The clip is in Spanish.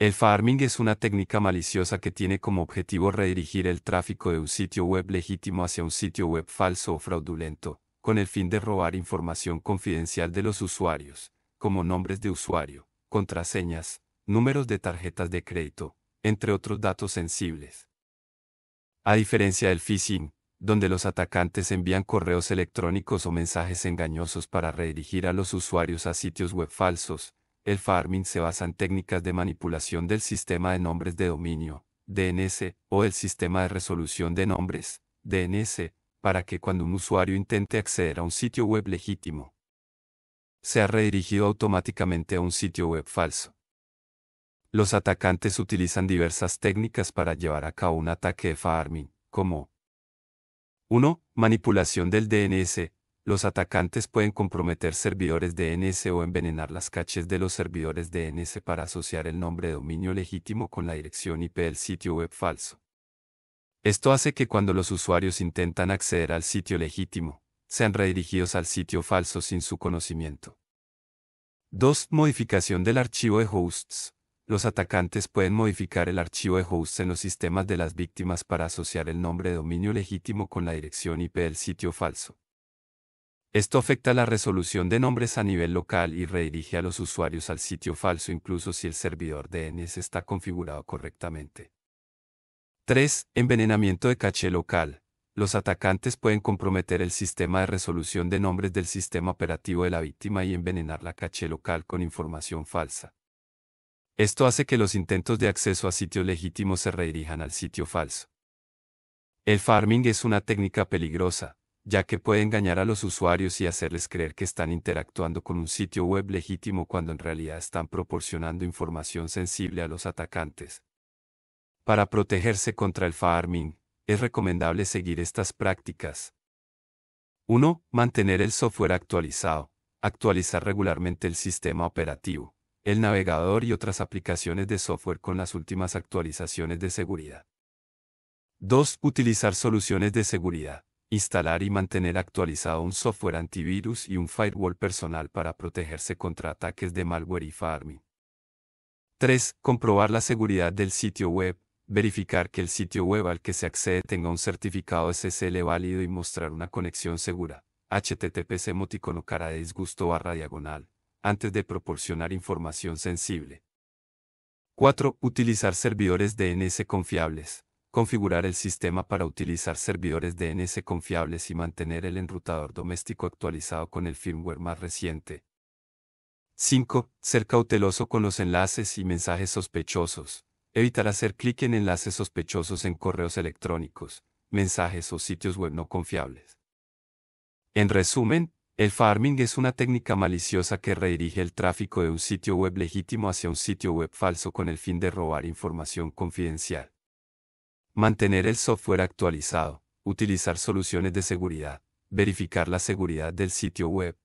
El farming es una técnica maliciosa que tiene como objetivo redirigir el tráfico de un sitio web legítimo hacia un sitio web falso o fraudulento, con el fin de robar información confidencial de los usuarios, como nombres de usuario, contraseñas, números de tarjetas de crédito, entre otros datos sensibles. A diferencia del phishing, donde los atacantes envían correos electrónicos o mensajes engañosos para redirigir a los usuarios a sitios web falsos, el farming se basa en técnicas de manipulación del sistema de nombres de dominio, DNS, o el sistema de resolución de nombres, DNS, para que cuando un usuario intente acceder a un sitio web legítimo, sea redirigido automáticamente a un sitio web falso. Los atacantes utilizan diversas técnicas para llevar a cabo un ataque de farming, como 1. Manipulación del DNS, los atacantes pueden comprometer servidores DNS o envenenar las caches de los servidores DNS para asociar el nombre de dominio legítimo con la dirección IP del sitio web falso. Esto hace que cuando los usuarios intentan acceder al sitio legítimo, sean redirigidos al sitio falso sin su conocimiento. 2. Modificación del archivo de hosts. Los atacantes pueden modificar el archivo de hosts en los sistemas de las víctimas para asociar el nombre de dominio legítimo con la dirección IP del sitio falso. Esto afecta la resolución de nombres a nivel local y redirige a los usuarios al sitio falso incluso si el servidor DNS está configurado correctamente. 3. Envenenamiento de caché local. Los atacantes pueden comprometer el sistema de resolución de nombres del sistema operativo de la víctima y envenenar la caché local con información falsa. Esto hace que los intentos de acceso a sitios legítimos se redirijan al sitio falso. El farming es una técnica peligrosa, ya que puede engañar a los usuarios y hacerles creer que están interactuando con un sitio web legítimo cuando en realidad están proporcionando información sensible a los atacantes. Para protegerse contra el farming, es recomendable seguir estas prácticas. 1. Mantener el software actualizado. Actualizar regularmente el sistema operativo, el navegador y otras aplicaciones de software con las últimas actualizaciones de seguridad. 2. Utilizar soluciones de seguridad instalar y mantener actualizado un software antivirus y un firewall personal para protegerse contra ataques de malware y farming. 3. Comprobar la seguridad del sitio web, verificar que el sitio web al que se accede tenga un certificado SSL válido y mostrar una conexión segura. HTTPS emoticono cara de disgusto barra diagonal, antes de proporcionar información sensible. 4. Utilizar servidores DNS confiables configurar el sistema para utilizar servidores DNS confiables y mantener el enrutador doméstico actualizado con el firmware más reciente. 5. Ser cauteloso con los enlaces y mensajes sospechosos. Evitar hacer clic en enlaces sospechosos en correos electrónicos, mensajes o sitios web no confiables. En resumen, el farming es una técnica maliciosa que redirige el tráfico de un sitio web legítimo hacia un sitio web falso con el fin de robar información confidencial. Mantener el software actualizado. Utilizar soluciones de seguridad. Verificar la seguridad del sitio web.